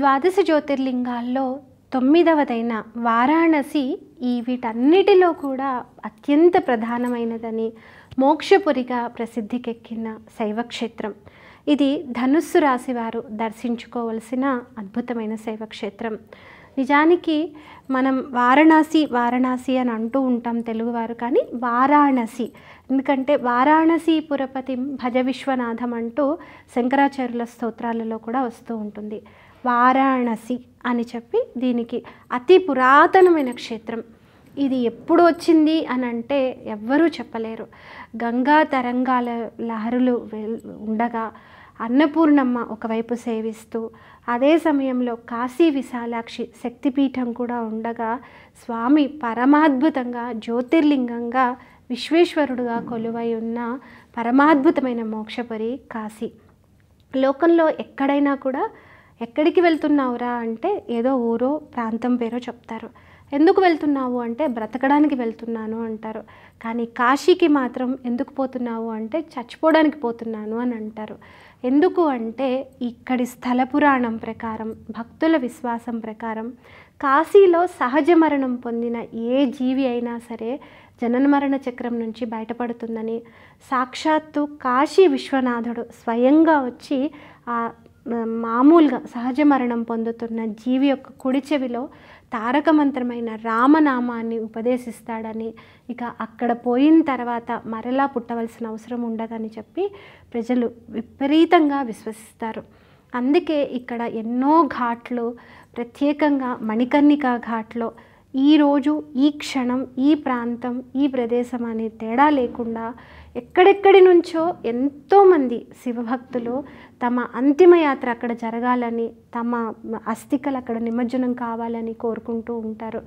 ద్వాదశ జ్యోతిర్లింగాల్లో తొమ్మిదవదైన వారాణసి ఈ వీటన్నిటిలో కూడా అత్యంత ప్రధానమైనదని మోక్షపురిగా ప్రసిద్ధికెక్కిన శైవక్షేత్రం ఇది ధనుస్సు రాశివారు దర్శించుకోవలసిన అద్భుతమైన శైవక్షేత్రం నిజానికి మనం వారణాసి వారణాసి అని అంటూ ఉంటాం తెలుగువారు కానీ వారాణసి ఎందుకంటే వారాణసి పురపతి భజ విశ్వనాథం అంటూ శంకరాచార్యుల స్తోత్రాలలో కూడా వస్తూ ఉంటుంది వారాణసి అని చెప్పి దీనికి అతి పురాతనమైన క్షేత్రం ఇది ఎప్పుడు వచ్చింది అని అంటే ఎవ్వరూ చెప్పలేరు గంగా తరంగాల లహరులు ఉండగా అన్నపూర్ణమ్మ ఒకవైపు సేవిస్తూ అదే సమయంలో కాశీ విశాలాక్షి శక్తిపీఠం కూడా ఉండగా స్వామి పరమాద్భుతంగా జ్యోతిర్లింగంగా విశ్వేశ్వరుడుగా కొలువై ఉన్న పరమాద్భుతమైన మోక్షపురి కాశీ లోకంలో ఎక్కడైనా కూడా ఎక్కడికి వెళ్తున్నావురా అంటే ఏదో ఊరో ప్రాంతం పేరో చెప్తారు ఎందుకు వెళ్తున్నావు అంటే బ్రతకడానికి వెళ్తున్నాను అంటారు కానీ కాశీకి మాత్రం ఎందుకు పోతున్నావు అంటే చచ్చిపోవడానికి పోతున్నాను అని అంటారు ఎందుకు అంటే ఇక్కడి స్థల పురాణం ప్రకారం భక్తుల విశ్వాసం ప్రకారం కాశీలో సహజ మరణం పొందిన ఏ జీవి అయినా సరే జనన మరణ చక్రం నుంచి బయటపడుతుందని సాక్షాత్తు కాశీ విశ్వనాథుడు స్వయంగా వచ్చి ఆ మామూలుగా సహజ మరణం పొందుతున్న జీవి యొక్క కుడి చెవిలో తారక మంత్రమైన రామనామాన్ని ఉపదేశిస్తాడని ఇక అక్కడ పోయిన తర్వాత మరలా పుట్టవలసిన అవసరం ఉండదని చెప్పి ప్రజలు విపరీతంగా విశ్వసిస్తారు అందుకే ఇక్కడ ఎన్నో ఘాట్లు ప్రత్యేకంగా మణికర్ణిక ఘాట్లో ఈరోజు ఈ క్షణం ఈ ప్రాంతం ఈ ప్రదేశం అనే తేడా లేకుండా ఎక్కడెక్కడి నుంచో ఎంతోమంది శివభక్తులు తమ అంతిమయాత్ర అక్కడ జరగాలని తమ అస్థికలు అక్కడ నిమజ్జనం కావాలని కోరుకుంటూ ఉంటారు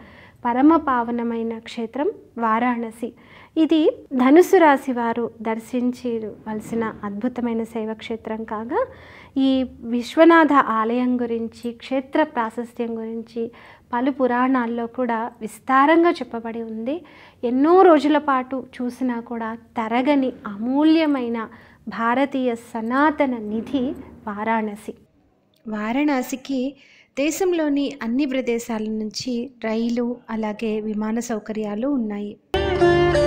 పరమ పావనమైన క్షేత్రం వారాణసి ఇది ధనుసు రాశి వారు దర్శించవలసిన అద్భుతమైన శైవక్షేత్రం కాగా ఈ విశ్వనాథ ఆలయం గురించి క్షేత్ర ప్రాశస్త్యం గురించి పలు పురాణాల్లో కూడా విస్తారంగా చెప్పబడి ఉంది ఎన్నో రోజుల పాటు చూసినా కూడా తరగని అమూల్యమైన భారతీయ సనాతన నిధి వారాణసి వారణాసికి దేశంలోని అన్ని ప్రదేశాల నుంచి రైలు అలాగే విమాన సౌకర్యాలు ఉన్నాయి